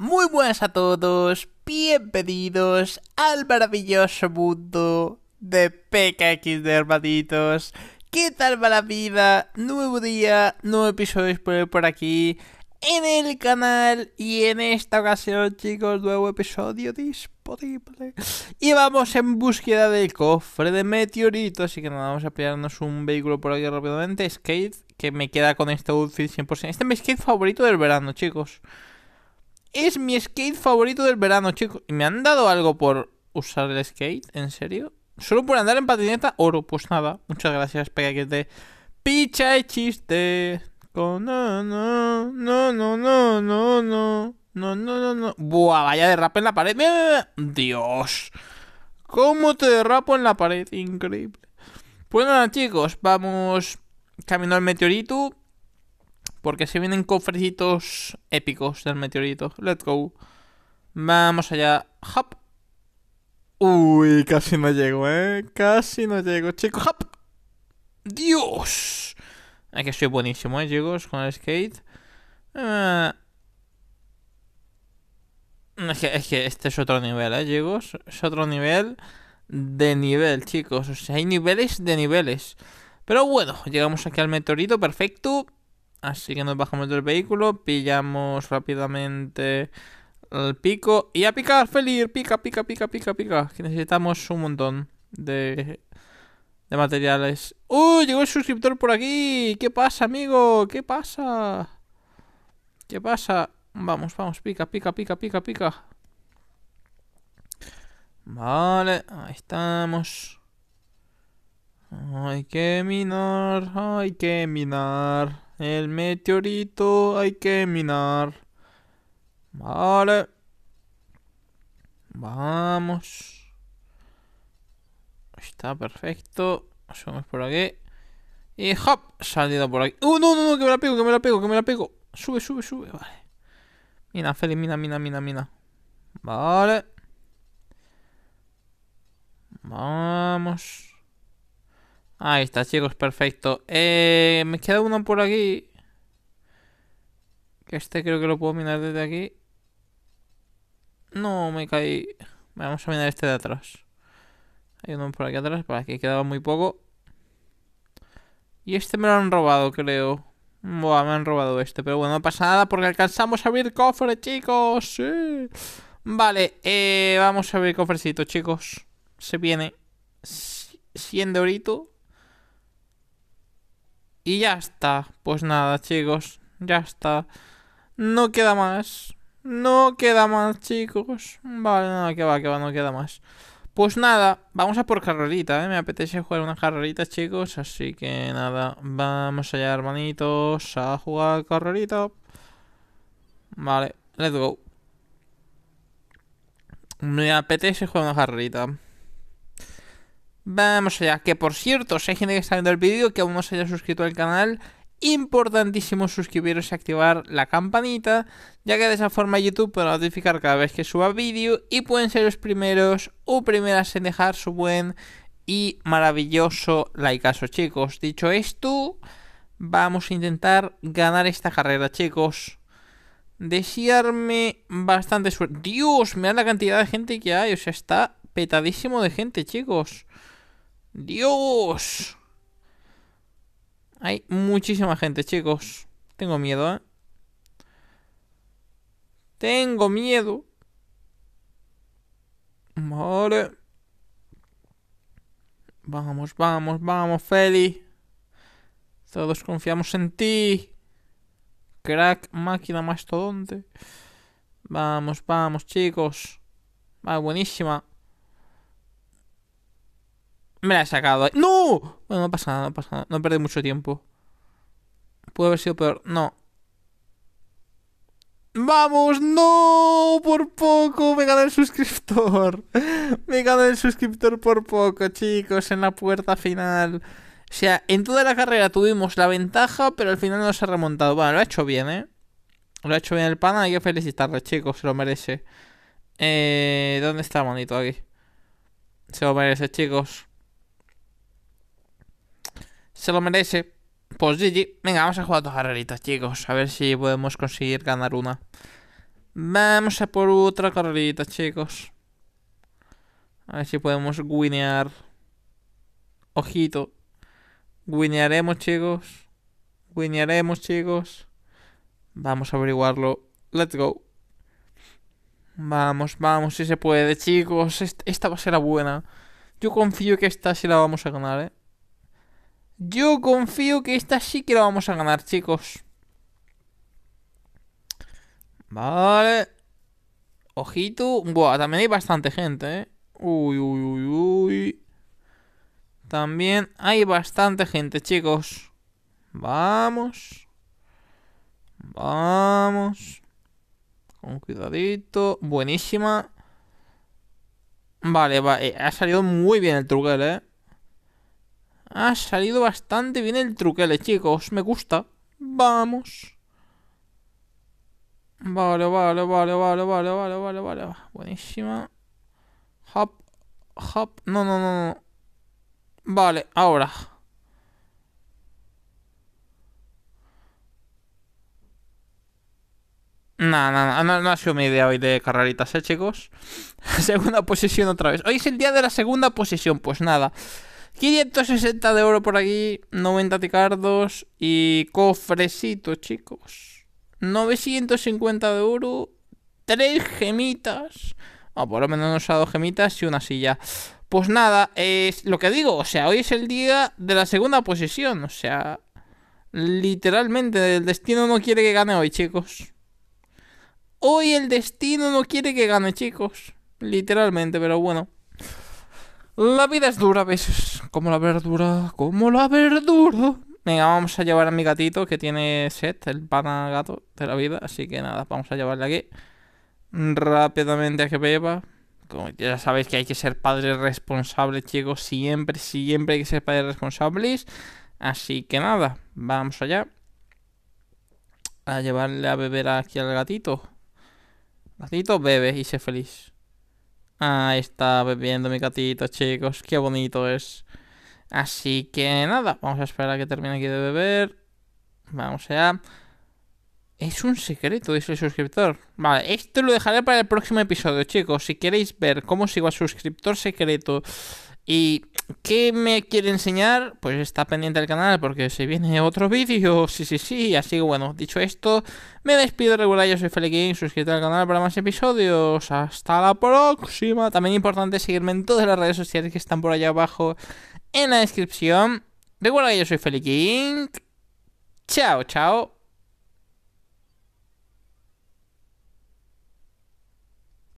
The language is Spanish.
Muy buenas a todos, bienvenidos al maravilloso mundo de PKX de hermanitos. ¿Qué tal va la vida? Nuevo día, nuevo episodio por aquí en el canal y en esta ocasión chicos nuevo episodio disponible y vamos en búsqueda del cofre de meteoritos así que nada vamos a pillarnos un vehículo por aquí rápidamente skate que me queda con este outfit 100% este es mi skate favorito del verano chicos es mi skate favorito del verano, chicos. ¿Y me han dado algo por usar el skate? ¿En serio? Solo por andar en patineta, oro. Pues nada, muchas gracias, te Picha y chiste. Con no, no, no, no, no, no, no, no, no, no. Buah, vaya derrape en la pared. Dios. ¿Cómo te derrapo en la pared? Increíble. Pues nada, chicos, vamos camino al meteorito. Porque se vienen cofrecitos épicos del meteorito. Let's go. Vamos allá. Hop. Uy, casi no llego, ¿eh? Casi no llego, chicos. Hop. Dios. Aquí soy buenísimo, ¿eh, chicos? Con el skate. Eh, es, que, este es otro nivel, ¿eh, chicos? Es otro nivel de nivel, chicos. hay niveles de niveles. Pero bueno, llegamos aquí al meteorito, perfecto. Así que nos bajamos del vehículo, pillamos rápidamente el pico y a picar, feliz, pica, pica, pica, pica, pica, que necesitamos un montón de, de materiales. ¡Uy! Llegó el suscriptor por aquí. ¿Qué pasa, amigo? ¿Qué pasa? ¿Qué pasa? Vamos, vamos, pica, pica, pica, pica, pica. Vale, ahí estamos. Hay que minar, hay que minar. El meteorito hay que minar. Vale. Vamos. Está perfecto. Subimos por aquí. Y hop, salida por aquí. ¡Uh, no, no, no! Que me la pego, que me la pego, que me la pego. Sube, sube, sube. Vale. Mina, Feli, mina, mina, mina, mina. Vale. Vamos. Ahí está, chicos, perfecto. Eh, me queda uno por aquí. este creo que lo puedo minar desde aquí. No, me caí. Vamos a minar este de atrás. Hay uno por aquí atrás, para que quedaba muy poco. Y este me lo han robado, creo. Buah, me han robado este, pero bueno, no pasa nada porque alcanzamos a abrir cofre, chicos. Vale, eh, vamos a abrir cofrecito, chicos. Se viene 100 de orito. Y ya está. Pues nada, chicos. Ya está. No queda más. No queda más, chicos. Vale, nada, que va, que va, no queda más. Pues nada, vamos a por carrerita, ¿eh? Me apetece jugar una carrerita, chicos. Así que nada, vamos allá, hermanitos, a jugar carrerita. Vale, let's go. Me apetece jugar una carrerita. Vamos allá, que por cierto, si hay gente que está viendo el vídeo que aún no se haya suscrito al canal, importantísimo suscribiros y activar la campanita, ya que de esa forma YouTube puede notificar cada vez que suba vídeo y pueden ser los primeros o primeras en dejar su buen y maravilloso likeazo, chicos. Dicho esto, vamos a intentar ganar esta carrera, chicos. Desearme bastante suerte. Dios, mirad la cantidad de gente que hay, o sea, está petadísimo de gente, chicos. Dios. Hay muchísima gente, chicos. Tengo miedo, ¿eh? Tengo miedo. Vale. Vamos, vamos, vamos, Feli. Todos confiamos en ti. Crack, máquina, mastodonte. Vamos, vamos, chicos. Va, buenísima. Me la he sacado. ¡No! Bueno, no pasa nada, no pasa nada. No perdí mucho tiempo. Puede haber sido peor. No. ¡Vamos! ¡No! ¡Por poco! Me gana el suscriptor. Me gana el suscriptor por poco, chicos. En la puerta final. O sea, en toda la carrera tuvimos la ventaja, pero al final no se ha remontado. Bueno, lo ha hecho bien, ¿eh? Lo ha hecho bien el pana. Hay que felicitarle, chicos. Se lo merece. Eh, ¿Dónde está Monito aquí? Se lo merece, chicos se lo merece. Pues GG. Venga, vamos a jugar dos carreritas, chicos. A ver si podemos conseguir ganar una. Vamos a por otra carrerita, chicos. A ver si podemos guinear. Ojito. Guinearemos, chicos. Guinearemos, chicos. Vamos a averiguarlo. Let's go. Vamos, vamos, si se puede, chicos. Esta va a ser la buena. Yo confío que esta sí la vamos a ganar, ¿eh? Yo confío que esta sí que la vamos a ganar, chicos. Vale. Ojito. Buah, también hay bastante gente, ¿eh? Uy, uy, uy, uy. También hay bastante gente, chicos. Vamos. Vamos. Con cuidadito. Buenísima. Vale, vale. Eh, ha salido muy bien el truquel, ¿eh? Ha salido bastante bien el truquele, chicos. Me gusta. Vamos. Vale, vale, vale, vale, vale, vale, vale, vale. Buenísima. Hop, hop. No, no, no, no. Vale, ahora. No, no, no, no ha sido mi idea hoy de carreritas, ¿eh, chicos? segunda posición otra vez. Hoy es el día de la segunda posición, pues nada. 560 de oro por aquí, 90 ticardos y cofrecitos, chicos. 950 de oro, 3 gemitas. Ah, por lo menos nos ha dado gemitas y una silla. Pues nada, es lo que digo, o sea, hoy es el día de la segunda posición, o sea, literalmente el destino no quiere que gane hoy, chicos. Hoy el destino no quiere que gane, chicos. Literalmente, pero bueno. La vida es dura a veces, como la verdura, como la verdura. Venga, vamos a llevar a mi gatito que tiene sed, el pana gato de la vida. Así que nada, vamos a llevarle aquí. Rápidamente a que beba. Como ya sabéis que hay que ser padres responsables, chicos. Siempre, siempre hay que ser padres responsables. Así que nada, vamos allá. A llevarle a beber aquí al gatito. Gatito, bebe y sé feliz. Ahí está bebiendo mi gatito, chicos. Qué bonito es. Así que nada, vamos a esperar a que termine aquí de beber. Vamos allá. Es un secreto, dice el suscriptor. Vale, esto lo dejaré para el próximo episodio, chicos. Si queréis ver cómo sigo al suscriptor secreto y ¿Qué me quiere enseñar? Pues está pendiente el canal porque se viene otro vídeo. Sí, sí, sí. Así que bueno, dicho esto, me despido regular. Yo soy King. Suscríbete al canal para más episodios. Hasta la próxima. También importante seguirme en todas las redes sociales que están por allá abajo en la descripción. Recuerda que yo soy King. Chao, chao.